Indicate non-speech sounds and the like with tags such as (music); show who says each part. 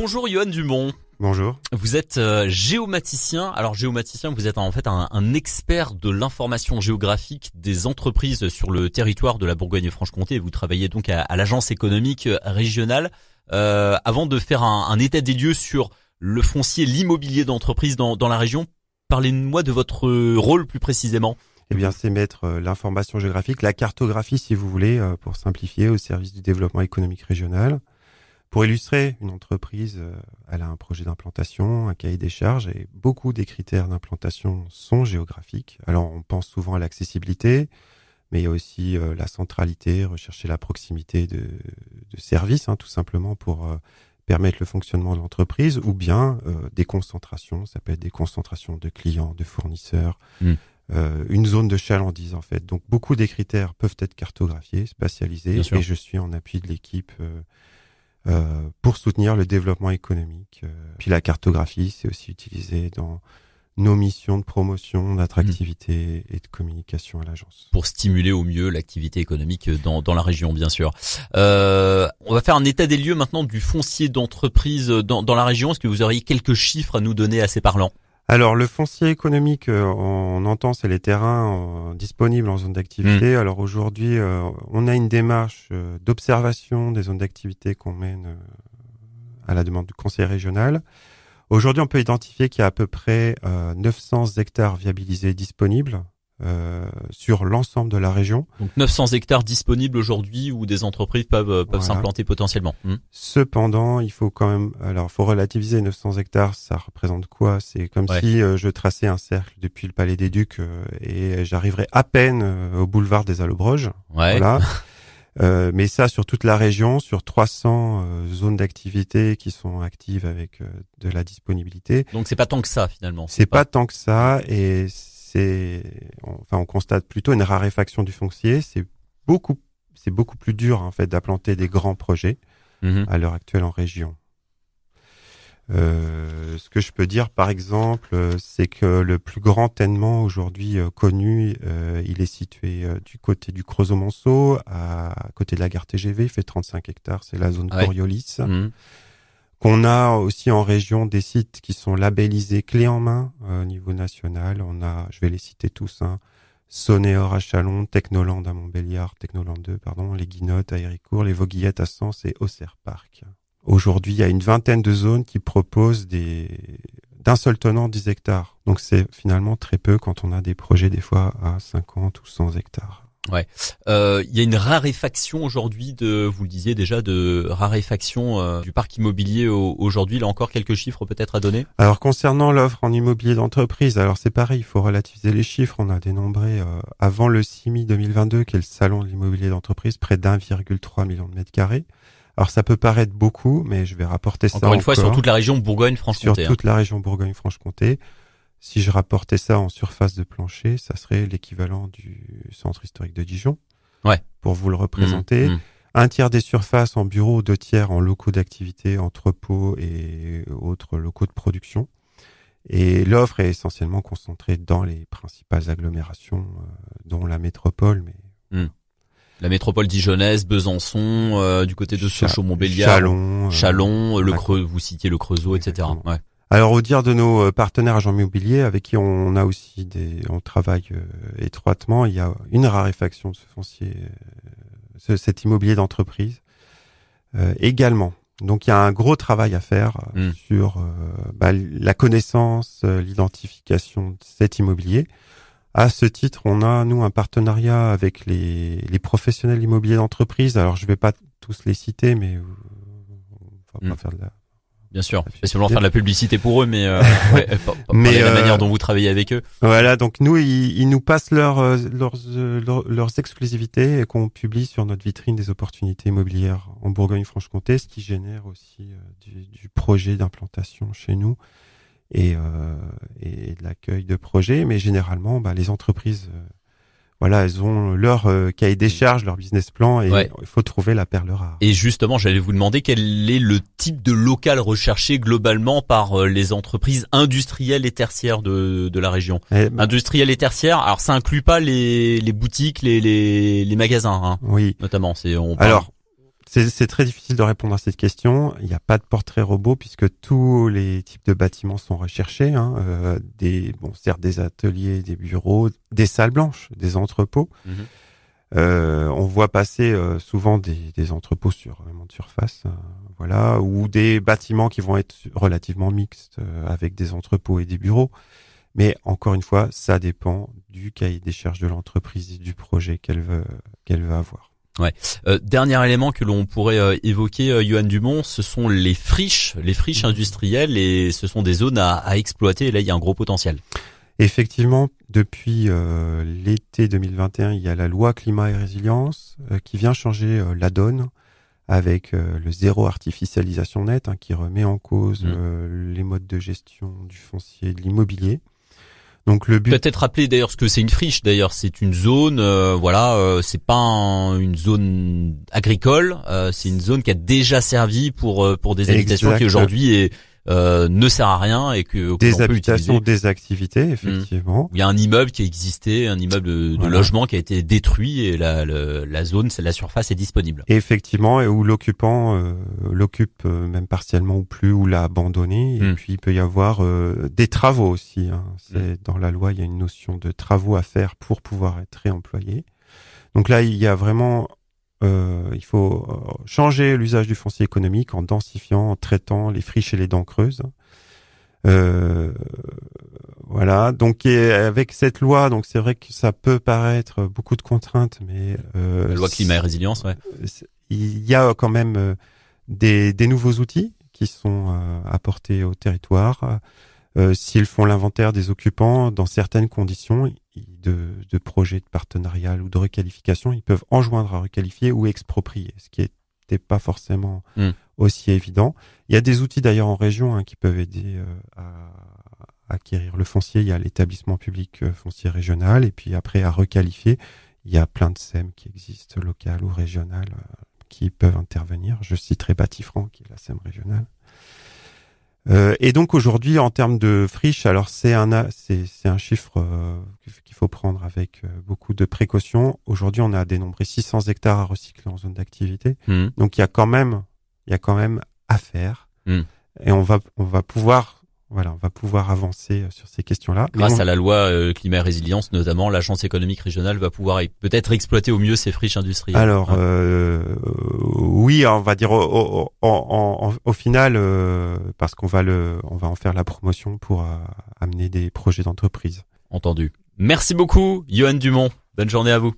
Speaker 1: Bonjour Johan Dumont. Bonjour. Vous êtes euh, géomaticien. Alors géomaticien, vous êtes en fait un, expert de l'information géographique des entreprises sur le territoire de la Bourgogne-Franche-Comté. Vous travaillez donc à, l'agence économique régionale. Euh, avant de faire un, état des lieux sur le foncier, l'immobilier d'entreprise dans, dans la région, parlez-moi de votre rôle plus précisément.
Speaker 2: Eh bien, c'est mettre euh, l'information géographique, la cartographie, si vous voulez, pour simplifier, au service du développement économique régional. Pour illustrer, une entreprise, euh, elle a un projet d'implantation, un cahier des charges et beaucoup des critères d'implantation sont géographiques. Alors on pense souvent à l'accessibilité, mais il y a aussi euh, la centralité, rechercher la proximité de, de services, hein, tout simplement pour euh, permettre le fonctionnement de l'entreprise, ou bien des concentrations, ça peut être des concentrations de clients, de fournisseurs, hmm. une zone de chalandise en fait. Donc beaucoup des critères peuvent être cartographiés, spatialisés, et je suis en appui de l'équipe euh, pour soutenir le développement économique. Euh, puis la cartographie, c'est
Speaker 1: aussi utilisé dans nos missions de promotion, d'attractivité mmh. et de communication à l'agence. Pour stimuler au mieux l'activité économique dans, la région, bien sûr. Euh, on va faire un état des lieux maintenant du foncier d'entreprise dans, dans la région. Est-ce que vous auriez quelques chiffres à nous donner assez parlants
Speaker 2: alors le foncier économique, euh, on entend, c'est les terrains euh, disponibles en zone d'activité. Mm. Alors aujourd'hui, euh, on a une démarche d'observation des zones d'activité qu'on mène à la demande du conseil régional. Aujourd'hui, on peut identifier qu'il y a à peu près 900 hectares viabilisés disponibles euh, sur l'ensemble de la région.
Speaker 1: Donc 900 hectares disponibles aujourd'hui où des entreprises peuvent euh, peuvent s'implanter potentiellement. Hmm.
Speaker 2: Cependant, il faut quand même alors faut relativiser 900 hectares, ça représente quoi C'est comme si euh, je traçais un cercle depuis le Palais des Ducs et j'arriverais à peine au boulevard des Allobroges. Ouais. Voilà. (laughs) mais ça sur toute la région, sur 300 zones d'activité qui sont actives avec de la disponibilité. Donc c'est pas tant que ça finalement. C'est pas... pas tant que ça et c'est, enfin, on constate plutôt une raréfaction du foncier. C'est beaucoup, c'est beaucoup plus dur en fait d'implanter des grands projets mhm. à l'heure actuelle en région. Euh, ce que je peux dire, par exemple, euh, c'est que le plus grand ténement aujourd'hui euh, connu, il est situé du côté du Creusot-Monceau, à, côté de la gare TGV, il fait 35 hectares, c'est la zone ah Coriolis. Mhm qu'on a aussi en région des sites qui sont labellisés clé en main euh, au niveau national. On a, je vais les citer tous, hein, Sonéor à Chalon, Technoland à Montbéliard, Technoland 2, pardon, les Guinottes à Héricourt, les Voguillettes à Sens et Auxerre Park. Aujourd'hui, il y a une vingtaine de zones qui proposent des d'un seul tenant 10 hectares. Donc c'est finalement très peu quand on a des projets des fois à 50 ou 100 hectares.
Speaker 1: Ouais. Euh, il y a une raréfaction aujourd'hui de, vous le disiez déjà, de raréfaction euh, du parc immobilier au, aujourd'hui. Là encore, quelques chiffres peut-être à donner. Alors
Speaker 2: concernant l'offre en immobilier d'entreprise, alors c'est pareil, il faut relativiser les chiffres. On a dénombré euh, avant le 6 2022, qui est le salon de l'immobilier d'entreprise, près d'1,3 million de mètres carrés. Alors ça peut paraître beaucoup, mais je vais rapporter ça. encore une fois, sur toute la région Bourgogne-Franche-Comté. Sur hein. toute la région Bourgogne-Franche-Comté. Si je rapportais ça en surface de plancher, ça serait l'équivalent du centre historique de Dijon. Ouais. Pour vous le mmh, représenter. Mmh. Un tiers des surfaces en bureaux, deux tiers en locaux d'activité, entrepôts et autres locaux de production. Et l'offre est essentiellement concentrée dans les principales agglomérations, euh,
Speaker 1: dont la métropole. Mais... Mmh. La métropole dijonnaise, Besançon, euh, du côté de Sochaux, Montbéliard, Chalon, euh, Chalon, le Creux, vous citiez le Creusot, etc. Ouais.
Speaker 2: Alors au dire de nos euh, partenaires agents immobiliers avec qui on a aussi des on travaille euh, étroitement, il y a une raréfaction de ce foncier euh, cet immobilier d'entreprise également. Donc il y a un gros travail à faire hmm. sur bah, la connaissance, l'identification de cet immobilier. À ce titre, on a nous un partenariat avec les, professionnels immobiliers d'entreprise. Alors je vais pas tous les citer,
Speaker 1: mais on va pas hmm. faire de la Bien sûr, Pas ah, seulement faire de la publicité pour eux, mais, euh, (laughs) la euh, manière dont vous travaillez avec eux.
Speaker 2: Voilà, donc nous, ils, nous passent euh, leurs, euh, leurs, leurs exclusivités qu'on publie sur notre vitrine des opportunités immobilières en Bourgogne-Franche-Comté, ce qui génère aussi du, projet d'implantation chez nous et, et de l'accueil de projets. Mais généralement, bah, les entreprises voilà, elles ont leur euh, cahier des mmh. charges, leur business plan, et il faut trouver la perle rare.
Speaker 1: Et justement, j'allais vous demander quel est le type de local recherché globalement par euh, les entreprises industrielles et tertiaires de, de la région. Eh ben industrielles et tertiaires, alors ça inclut pas les, les boutiques, les, les, les magasins, hein, oui. notamment. C'est on
Speaker 2: c'est très difficile de répondre à cette question. Il n'y a pas de portrait robot puisque tous les types de bâtiments sont recherchés. Hein, euh, des, bon, certes des ateliers, des bureaux, des salles blanches, des entrepôts. Mhm. Euh, on voit passer euh, souvent des, entrepôts sur vraiment de surface, voilà, ou des bâtiments qui vont être relativement mixtes avec des entrepôts et des bureaux. Mais encore une fois, ça dépend du cahier des charges de l'entreprise
Speaker 1: et du projet qu'elle veut qu'elle veut avoir. Euh, dernier élément que l'on pourrait euh, évoquer, euh, Johan Dumont, ce sont les friches, les friches mhm. industrielles, et ce sont des zones à, exploiter. Et là, il y a un gros potentiel.
Speaker 2: Effectivement, depuis euh, l'été 2021, il y a la loi climat et résilience qui vient changer la donne avec le zéro artificialisation nette hein, qui remet en cause mhm. les modes de gestion du foncier et de l'immobilier le
Speaker 1: Peut-être rappeler d'ailleurs ce que c'est une friche. D'ailleurs, c'est une zone, euh, voilà, euh, c'est pas une zone agricole. Euh, c'est une zone qui a déjà servi pour pour des habitations qui aujourd'hui est, euh, ne sert à rien et que, des habitations, des activités hmm. effectivement. Il y a un immeuble qui existait, un immeuble de, logement qui a été détruit et la, la zone, la surface est disponible.
Speaker 2: effectivement, et où l'occupant euh, l'occupe euh, même partiellement ou plus ou l'a abandonné. Et hmm. puis il peut y avoir des travaux aussi. Hein. Hmm. C'est dans la loi, il y a une notion de travaux à faire pour pouvoir être réemployé. Donc là, il y a vraiment euh, il faut euh, changer l'usage du foncier économique en densifiant, en traitant les friches et les dents creuses. Euh, voilà. Donc avec cette loi, donc c'est vrai que ça peut paraître beaucoup de contraintes, mais la loi climat et résilience, ouais. Il y a quand même des, des nouveaux outils qui sont apportés au territoire. Euh, s'ils font l'inventaire des occupants, dans certaines conditions de, projet de partenariat ou de requalification, ils peuvent enjoindre à requalifier ou exproprier, ce qui n'était pas forcément hmm. aussi évident. Il y a des outils d'ailleurs en région hein, qui peuvent aider euh, à acquérir le foncier. Il y a l'établissement public euh, foncier régional et puis après à requalifier. Il y a plein de SEM qui existent, locales ou régionales, qui peuvent intervenir. Je citerai Batifranc qui est la SEM régionale. Euh, et donc aujourd'hui, en termes de friche, alors c'est un c'est un chiffre euh, qu'il faut prendre avec euh, beaucoup de précautions. Aujourd'hui, on a dénombré 600 hectares à recycler en zone d'activité. Mmh. Donc il y a quand même il y a quand même à faire. Mmh. Et on va on va pouvoir voilà, on va pouvoir avancer euh, sur ces questions-là. Grâce à
Speaker 1: la loi euh, climat et résilience, notamment, l'agence économique régionale va pouvoir peut-être exploiter au mieux ces friches industrielles. Alors,
Speaker 2: hein. euh, oui, on va dire au, final, parce qu'on va le, on va en faire la promotion
Speaker 1: pour amener des projets d'entreprise. Entendu. Merci beaucoup, Johan Dumont. Bonne journée à vous.